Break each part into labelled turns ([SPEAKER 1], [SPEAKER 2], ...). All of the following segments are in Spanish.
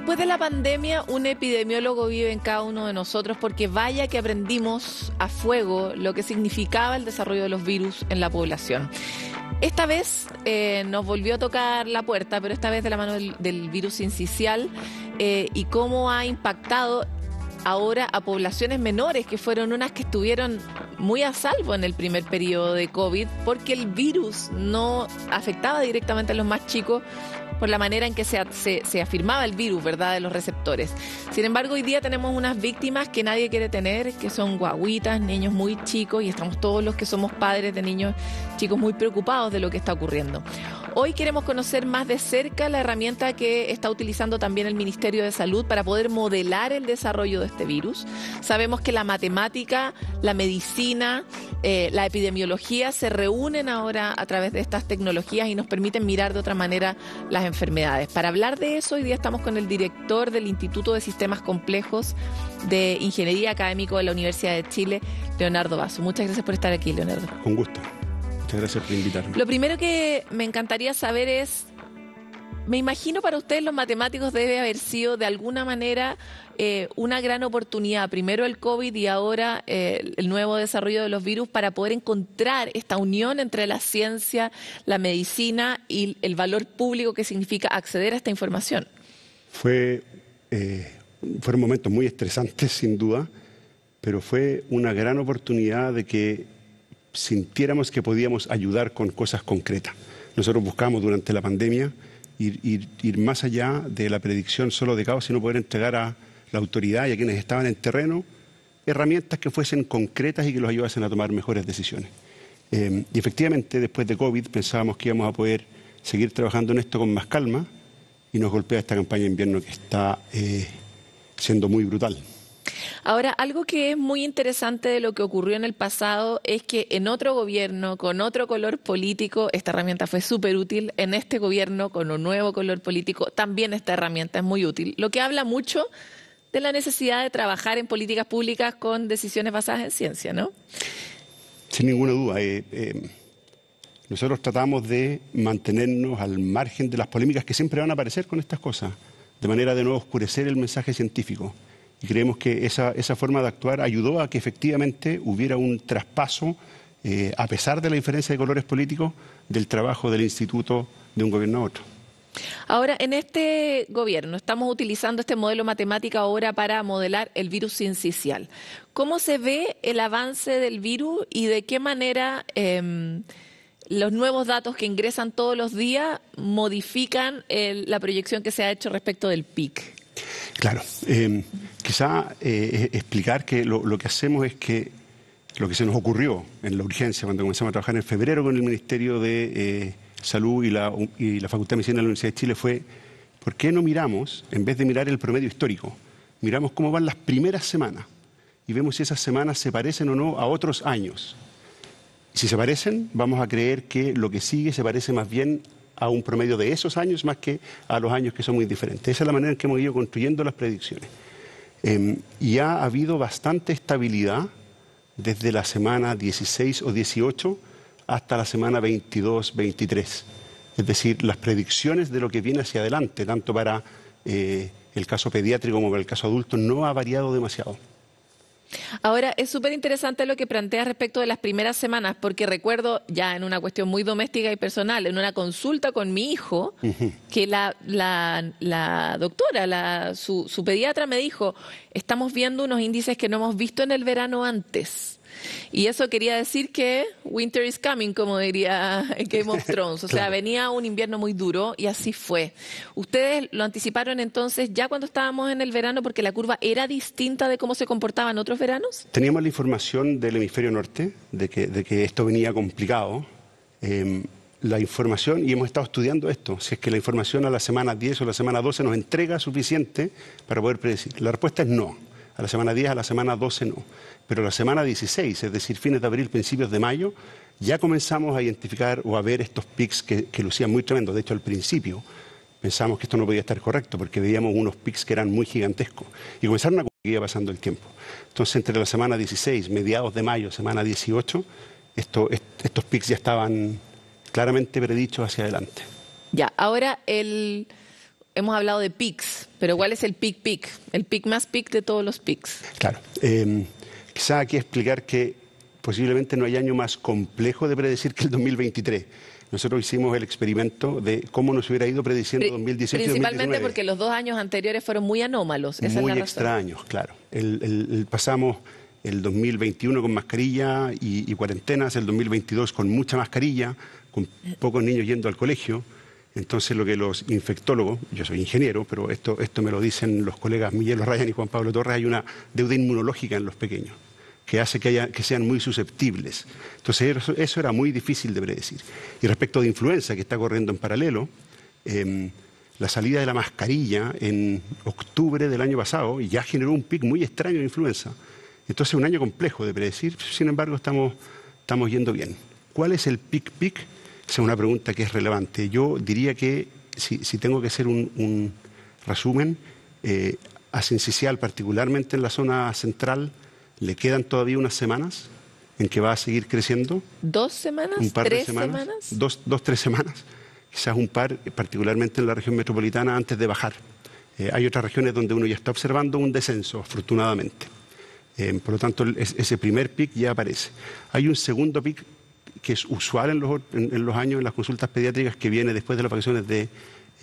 [SPEAKER 1] Después de la pandemia, un epidemiólogo vive en cada uno de nosotros porque vaya que aprendimos a fuego lo que significaba el desarrollo de los virus en la población. Esta vez eh, nos volvió a tocar la puerta, pero esta vez de la mano del, virus incisial eh, y cómo ha impactado ahora a poblaciones menores que fueron unas que estuvieron muy a salvo en el primer periodo de COVID porque el virus no afectaba directamente a los más chicos por la manera en que se, se, afirmaba el virus, ¿verdad?, de los receptores. Sin embargo, hoy día tenemos unas víctimas que nadie quiere tener, que son guaguitas, niños muy chicos, y estamos todos los que somos padres de niños chicos muy preocupados de lo que está ocurriendo. Hoy queremos conocer más de cerca la herramienta que está utilizando también el Ministerio de Salud para poder modelar el desarrollo de este virus. Sabemos que la matemática, la medicina, eh, la epidemiología se reúnen ahora a través de estas tecnologías y nos permiten mirar de otra manera las enfermedades. Para hablar de eso, hoy día estamos con el director del Instituto de Sistemas Complejos de Ingeniería Académico de la Universidad de Chile, Leonardo Basso. Muchas gracias por estar aquí, Leonardo.
[SPEAKER 2] Con gusto. Muchas gracias por invitarme. Lo
[SPEAKER 1] primero que me encantaría saber es me imagino para ustedes los matemáticos debe haber sido de alguna manera eh, una gran oportunidad, primero el COVID y ahora eh, el nuevo desarrollo de los virus para poder encontrar esta unión entre la ciencia, la medicina y el valor público que significa acceder a esta información.
[SPEAKER 2] Fue, eh, fueron momentos muy estresantes sin duda, pero fue una gran oportunidad de que sintiéramos que podíamos ayudar con cosas concretas. Nosotros buscamos durante la pandemia ir, más allá de la predicción solo de caos, sino poder entregar a la autoridad y a quienes estaban en terreno herramientas que fuesen concretas y que los ayudasen a tomar mejores decisiones. Em, y efectivamente, después de COVID pensábamos que íbamos a poder seguir trabajando en esto con más calma y nos golpea esta campaña de invierno que está eh, siendo muy brutal.
[SPEAKER 1] Ahora, algo que es muy interesante de lo que ocurrió en el pasado es que en otro gobierno, con otro color político, esta herramienta fue súper útil. En este gobierno, con un nuevo color político, también esta herramienta es muy útil. Lo que habla mucho de la necesidad de trabajar en políticas públicas con decisiones basadas en ciencia, ¿no?
[SPEAKER 2] Sin ninguna duda. Eh, eh, nosotros tratamos de mantenernos al margen de las polémicas que siempre van a aparecer con estas cosas, de manera de no oscurecer el mensaje científico. Y creemos que esa, forma de actuar ayudó a que efectivamente hubiera un traspaso, eh, a pesar de la diferencia de colores políticos, del trabajo del instituto de un gobierno a otro.
[SPEAKER 1] Ahora, en este gobierno estamos utilizando este modelo matemático ahora para modelar el virus incisional. ¿Cómo se ve el avance del virus y de qué manera em, los nuevos datos que ingresan todos los días modifican la proyección que se ha hecho respecto del PIC?
[SPEAKER 2] Claro, em, quizá eh, explicar que lo, que hacemos es que lo que se nos ocurrió en la urgencia cuando comenzamos a trabajar en febrero con el Ministerio de eh, Salud y la, y la, Facultad de Medicina de la Universidad de Chile fue, ¿por qué no miramos, en vez de mirar el promedio histórico, miramos cómo van las primeras semanas y vemos si esas semanas se parecen o no a otros años? Si se parecen, vamos a creer que lo que sigue se parece más bien a un promedio de esos años más que a los años que son muy diferentes. Esa es la manera en que hemos ido construyendo las predicciones. Em, y ha habido bastante estabilidad desde la semana 16 o 18 hasta la semana 22, 23. Es decir, las predicciones de lo que viene hacia adelante, tanto para eh, el caso pediátrico como para el caso adulto, no ha variado demasiado.
[SPEAKER 1] Ahora, es súper interesante lo que plantea respecto de las primeras semanas, porque recuerdo ya en una cuestión muy doméstica y personal, en una consulta con mi hijo, que la, doctora, su pediatra me dijo, estamos viendo unos índices que no hemos visto en el verano antes. Y eso quería decir que Winter is coming, como diría Game of Thrones. O sea, venía un invierno muy duro y así fue. Ustedes lo anticiparon entonces ya cuando estábamos en el verano porque la curva era distinta de cómo se comportaban otros veranos.
[SPEAKER 2] Teníamos la información del hemisferio norte de que, esto venía complicado. Em, la información, y hemos estado estudiando esto, si es que la información a la semana 10 o la semana 12 nos entrega suficiente para poder predecir. La respuesta es no a la semana 10, a la semana 12 no. Pero la semana 16, es decir, fines de abril, principios de mayo, ya comenzamos a identificar o a ver estos pics que, lucían muy tremendos. De hecho, al principio pensamos que esto no podía estar correcto porque veíamos unos pics que eran muy gigantescos y comenzaron a seguir pasando el tiempo. Entonces, entre la semana 16, mediados de mayo, semana 18, esto, estos pics ya estaban claramente predichos hacia adelante.
[SPEAKER 1] Ya, ahora el hemos hablado de pics, pero ¿cuál es el pic pic? El pic más pic de todos los pics.
[SPEAKER 2] Claro. Eh, quizá aquí explicar que posiblemente no hay año más complejo de predecir que el 2023. Nosotros hicimos el experimento de cómo nos hubiera ido prediciendo 2017 2018 Principalmente porque
[SPEAKER 1] los dos años anteriores fueron muy anómalos. muy
[SPEAKER 2] extraños, claro. pasamos el 2021 con mascarilla y, y, cuarentenas, el 2022 con mucha mascarilla, con pocos niños yendo al colegio. Entonces lo que los infectólogos, yo soy ingeniero, pero esto, esto me lo dicen los colegas Miguel Ryan y Juan Pablo Torres, hay una deuda inmunológica en los pequeños que hace que, sean muy susceptibles. Entonces eso, era muy difícil de predecir. Y respecto de influenza, que está corriendo en paralelo, em, la salida de la mascarilla en octubre del año pasado ya generó un pic muy extraño de influenza. Entonces un año complejo de predecir, sin embargo estamos, estamos yendo bien. ¿Cuál es el pic-pic? pic pic pic es una pregunta que es relevante. Yo diría que, si, tengo que hacer un, resumen, eh, a particularmente en la zona central, le quedan todavía unas semanas en que va a seguir creciendo.
[SPEAKER 1] ¿Dos semanas? ¿Tres semanas,
[SPEAKER 2] Dos, tres semanas. Quizás un par, particularmente en la región metropolitana, antes de bajar. Eh, hay otras regiones donde uno ya está observando un descenso, afortunadamente. Eh, por lo tanto, ese primer pic ya aparece. Hay un segundo pic que es usual en los, años en las consultas pediátricas que viene después de las vacaciones de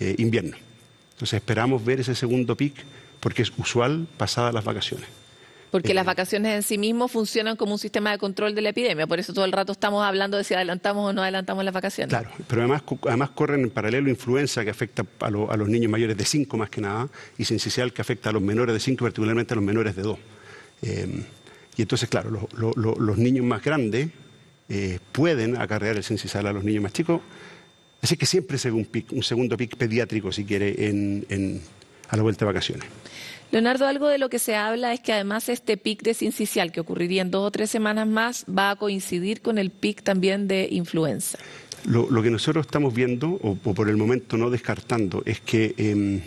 [SPEAKER 2] eh, invierno. Entonces esperamos ver ese segundo pic porque es usual pasadas las vacaciones.
[SPEAKER 1] Porque eh, las vacaciones en sí mismo funcionan como un sistema de control de la epidemia, por eso todo el rato estamos hablando de si adelantamos o no adelantamos las vacaciones. Claro,
[SPEAKER 2] pero además, además corren en paralelo influenza que afecta a, los niños mayores de 5 más que nada y sincicial que afecta a los menores de 5, particularmente a los menores de 2. Eh, y entonces, claro, los niños más grandes eh, pueden acarrear el sensizal a los niños más chicos. Así que siempre se ve un, segundo pic pediátrico, si quiere, en, a la vuelta de vacaciones.
[SPEAKER 1] Leonardo, algo de lo que se habla es que además este pic de sincicial que ocurriría en dos o tres semanas más va a coincidir con el pic también de influenza.
[SPEAKER 2] Lo, que nosotros estamos viendo, o, por el momento no descartando, es que em,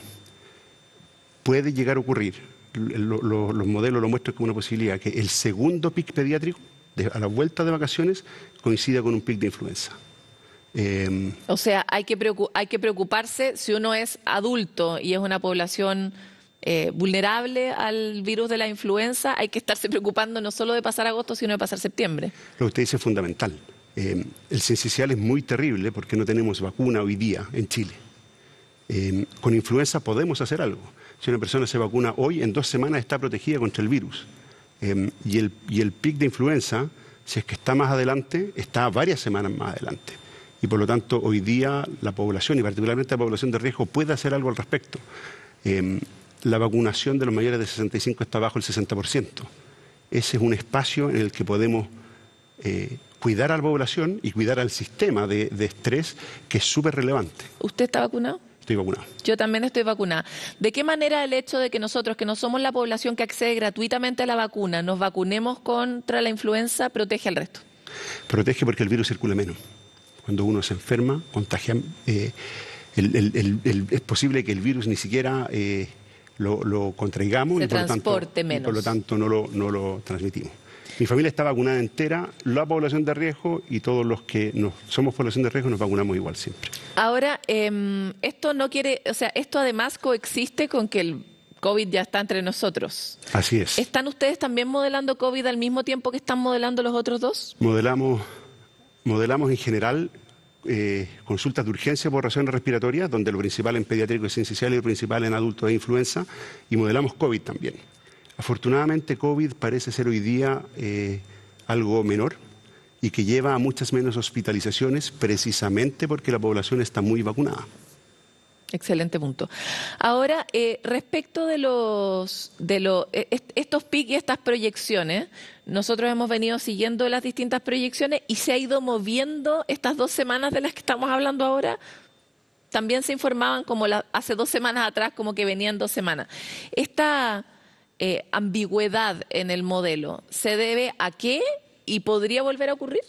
[SPEAKER 2] puede llegar a ocurrir, los modelos lo muestran como una posibilidad, que el segundo pic pediátrico a la vuelta de vacaciones coincida con un pic de influenza. Em,
[SPEAKER 1] o sea, hay que, hay que preocuparse si uno es adulto y es una población eh, vulnerable al virus de la influenza, hay que estarse preocupando no solo de pasar agosto, sino de pasar septiembre.
[SPEAKER 2] Lo que usted dice es fundamental. Em, el sencicial es muy terrible porque no tenemos vacuna hoy día en Chile. Em, con influenza podemos hacer algo. Si una persona se vacuna hoy, en dos semanas está protegida contra el virus. Em, y, el, y el pic de influenza, si es que está más adelante, está varias semanas más adelante y por lo tanto hoy día la población y particularmente la población de riesgo puede hacer algo al respecto. Em, la vacunación de los mayores de 65 está bajo el 60%. Ese es un espacio en el que podemos eh, cuidar a la población y cuidar al sistema de estrés que es súper relevante. ¿Usted está vacunado? Estoy vacunado.
[SPEAKER 1] Yo también estoy vacunada. ¿De qué manera el hecho de que nosotros, que no somos la población que accede gratuitamente a la vacuna, nos vacunemos contra la influenza, protege al resto?
[SPEAKER 2] Protege porque el virus circula menos. Cuando uno se enferma, contagia. Eh, es posible que el virus ni siquiera eh, lo, contraigamos. y por lo tanto, menos. por lo tanto, no lo, no lo transmitimos. Mi familia está vacunada entera, la población de riesgo y todos los que somos población de riesgo nos vacunamos igual siempre.
[SPEAKER 1] Ahora, em, esto no quiere, o sea, esto además coexiste con que el COVID ya está entre nosotros. Así es. ¿Están ustedes también modelando COVID al mismo tiempo que están modelando los otros dos?
[SPEAKER 2] Modelamos, modelamos en general eh, consultas de urgencia por razones respiratorias, donde lo principal en pediátrico es esencial y lo principal en adultos es influenza, y modelamos COVID también. Afortunadamente, COVID parece ser hoy día eh, algo menor y que lleva a muchas menos hospitalizaciones precisamente porque la población está muy vacunada.
[SPEAKER 1] Excelente punto. Ahora, eh, respecto de los de los, e, e, estos PIC y estas proyecciones, nosotros hemos venido siguiendo las distintas proyecciones y se ha ido moviendo estas dos semanas de las que estamos hablando ahora. También se informaban como hace dos semanas atrás, como que venían dos semanas. Esta eh, ambigüedad en el modelo, ¿se debe a qué y podría volver a ocurrir?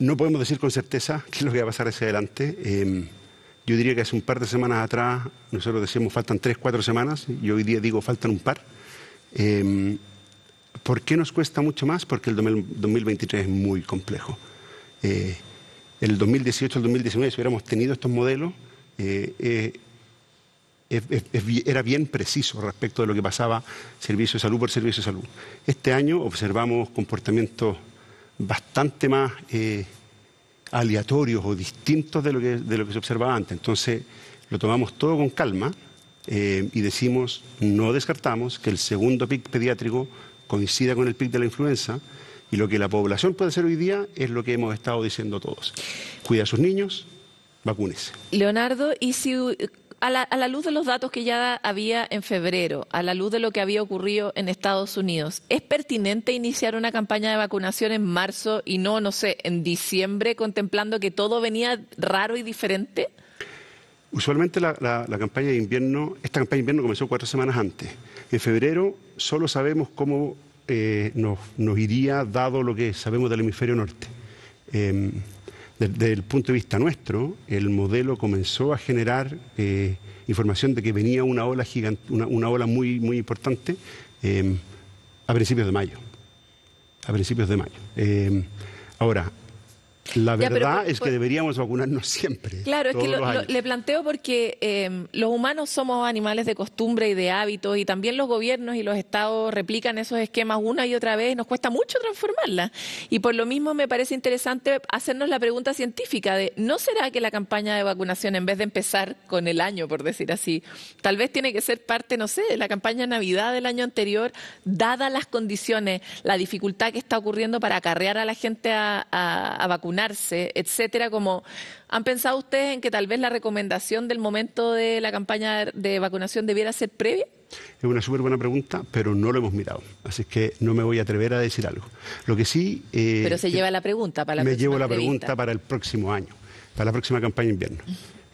[SPEAKER 2] No podemos decir con certeza qué es lo que va a pasar hacia adelante. Em, yo diría que hace un par de semanas atrás nosotros decíamos faltan tres, cuatro semanas y hoy día digo faltan un par. Em, ¿Por qué nos cuesta mucho más? Porque el 2023 es muy complejo. Eh, el 2018, el 2019, si hubiéramos tenido estos modelos, eh, era bien preciso respecto de lo que pasaba servicio de salud por servicio de salud. Este año observamos comportamientos bastante más eh, aleatorios o distintos de lo, que, de lo que se observaba antes. Entonces, lo tomamos todo con calma eh, y decimos, no descartamos que el segundo pic pediátrico coincida con el pic de la influenza y lo que la población puede hacer hoy día es lo que hemos estado diciendo todos. Cuida a sus niños, vacúnese.
[SPEAKER 1] Leonardo, y si a la, luz de los datos que ya había en febrero, a la luz de lo que había ocurrido en Estados Unidos, ¿es pertinente iniciar una campaña de vacunación en marzo y no, no sé, en diciembre, contemplando que todo venía raro y diferente?
[SPEAKER 2] Usualmente la, campaña de invierno, esta campaña de invierno comenzó cuatro semanas antes. En febrero solo sabemos cómo eh, nos, iría dado lo que sabemos del hemisferio norte. Em, desde el punto de vista nuestro, el modelo comenzó a generar eh, información de que venía una ola, gigante, una, ola muy, muy importante eh, a principios de mayo. A principios de mayo. Eh, ahora, la verdad es que deberíamos vacunarnos siempre. Claro, es que le
[SPEAKER 1] planteo porque em, los humanos somos animales de costumbre y de hábitos y también los gobiernos y los estados replican esos esquemas una y otra vez, nos cuesta mucho transformarla. Y por lo mismo me parece interesante hacernos la pregunta científica de, ¿no será que la campaña de vacunación, en vez de empezar con el año, por decir así, tal vez tiene que ser parte, no sé, de la campaña de Navidad del año anterior, dadas las condiciones, la dificultad que está ocurriendo para acarrear a la gente a vacunar? etcétera, como han pensado ustedes en que tal vez la recomendación del momento de la campaña de vacunación debiera ser previa?
[SPEAKER 2] Es una súper buena pregunta, pero no lo hemos mirado. Así que no me voy a atrever a decir algo. Lo que sí. Eh, pero se lleva
[SPEAKER 1] la pregunta para la Me llevo la pregunta para
[SPEAKER 2] el próximo año, para la próxima campaña de invierno.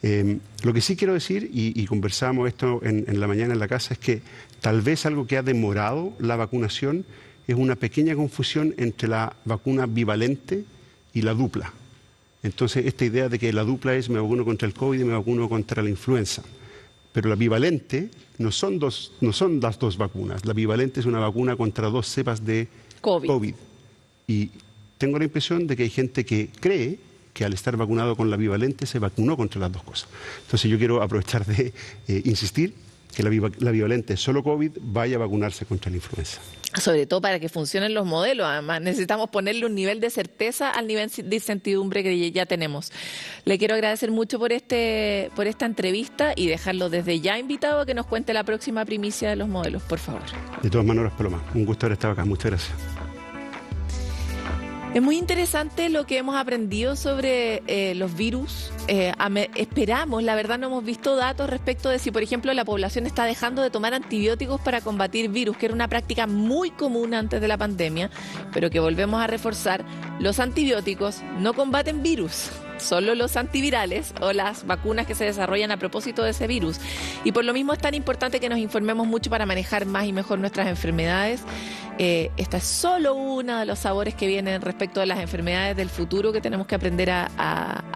[SPEAKER 2] Em, lo que sí quiero decir, y, y conversamos esto en, en la mañana en la casa, es que tal vez algo que ha demorado la vacunación es una pequeña confusión entre la vacuna bivalente y la dupla. Entonces, esta idea de que la dupla es me vacuno contra el COVID y me vacuno contra la influenza. Pero la bivalente no son, dos, no son las dos vacunas. La bivalente es una vacuna contra dos cepas de COVID. Y tengo la impresión de que hay gente que cree que al estar vacunado con la bivalente se vacunó contra las dos cosas. Entonces yo quiero aprovechar de eh, insistir que la, la violenta solo COVID vaya a vacunarse contra la influenza.
[SPEAKER 1] Sobre todo para que funcionen los modelos, además. Necesitamos ponerle un nivel de certeza al nivel de incertidumbre que ya tenemos. Le quiero agradecer mucho por, este, por esta entrevista y dejarlo desde ya invitado a que nos cuente la próxima primicia de los modelos, por favor.
[SPEAKER 2] De todas maneras, Paloma, un gusto haber estado acá. Muchas gracias.
[SPEAKER 1] Es muy interesante lo que hemos aprendido sobre eh, los virus. Eh, esperamos, la verdad no hemos visto datos respecto de si, por ejemplo, la población está dejando de tomar antibióticos para combatir virus, que era una práctica muy común antes de la pandemia, pero que volvemos a reforzar. Los antibióticos no combaten virus solo los antivirales o las vacunas que se desarrollan a propósito de ese virus. Y por lo mismo es tan importante que nos informemos mucho para manejar más y mejor nuestras enfermedades. Eh, esta es solo una de los sabores que vienen respecto a las enfermedades del futuro que tenemos que aprender a,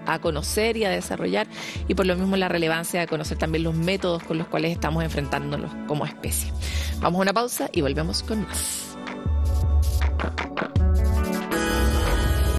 [SPEAKER 1] a conocer y a desarrollar y por lo mismo la relevancia de conocer también los métodos con los cuales estamos enfrentándonos como especie. Vamos a una pausa y volvemos con más.